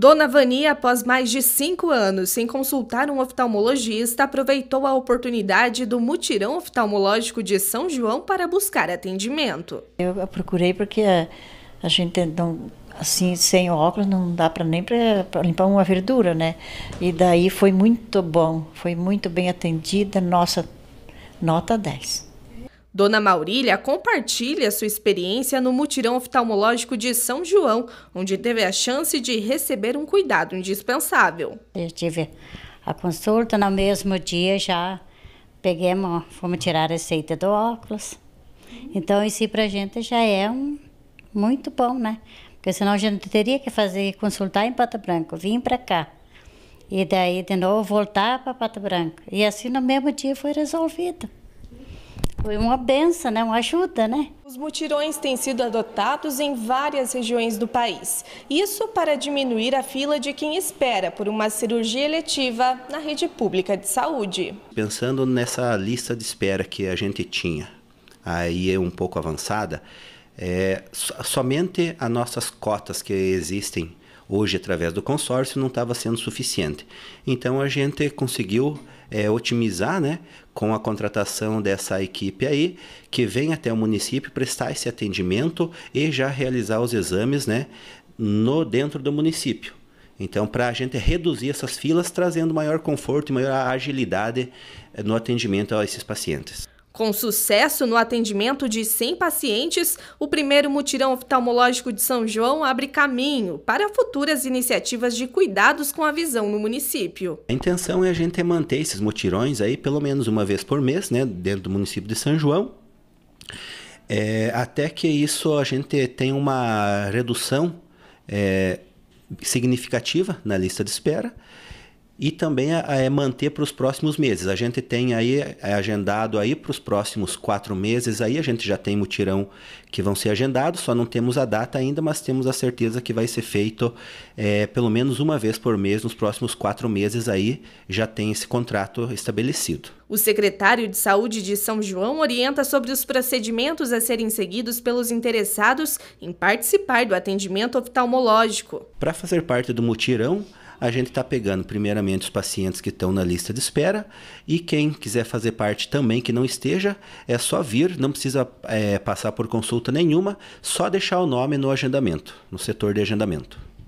Dona Vani, após mais de cinco anos sem consultar um oftalmologista, aproveitou a oportunidade do mutirão oftalmológico de São João para buscar atendimento. Eu procurei porque a gente não, assim sem óculos não dá para nem para limpar uma verdura, né? E daí foi muito bom, foi muito bem atendida, nossa nota 10. Dona Maurília compartilha sua experiência no mutirão oftalmológico de São João, onde teve a chance de receber um cuidado indispensável. Eu tive a consulta no mesmo dia, já peguemos, fomos tirar a receita do óculos. Então, isso para a gente já é um, muito bom, né? Porque senão a gente teria que fazer, consultar em Pata Branca, vir para cá. E daí, de novo, voltar para Pata Branca. E assim, no mesmo dia, foi resolvido. Foi uma benção, né? uma ajuda, né? Os mutirões têm sido adotados em várias regiões do país. Isso para diminuir a fila de quem espera por uma cirurgia eletiva na rede pública de saúde. Pensando nessa lista de espera que a gente tinha, aí é um pouco avançada, é, somente as nossas cotas que existem hoje através do consórcio, não estava sendo suficiente. Então a gente conseguiu é, otimizar né, com a contratação dessa equipe aí, que vem até o município prestar esse atendimento e já realizar os exames né, no dentro do município. Então, para a gente reduzir essas filas, trazendo maior conforto e maior agilidade é, no atendimento a esses pacientes. Com sucesso no atendimento de 100 pacientes, o primeiro mutirão oftalmológico de São João abre caminho para futuras iniciativas de cuidados com a visão no município. A intenção é a gente manter esses mutirões aí pelo menos uma vez por mês, né, dentro do município de São João. É, até que isso a gente tem uma redução é, significativa na lista de espera e também é manter para os próximos meses. A gente tem aí é agendado aí para os próximos quatro meses, aí a gente já tem mutirão que vão ser agendados, só não temos a data ainda, mas temos a certeza que vai ser feito é, pelo menos uma vez por mês nos próximos quatro meses, aí já tem esse contrato estabelecido. O secretário de Saúde de São João orienta sobre os procedimentos a serem seguidos pelos interessados em participar do atendimento oftalmológico. Para fazer parte do mutirão, a gente está pegando primeiramente os pacientes que estão na lista de espera e quem quiser fazer parte também que não esteja, é só vir, não precisa é, passar por consulta nenhuma, só deixar o nome no agendamento, no setor de agendamento.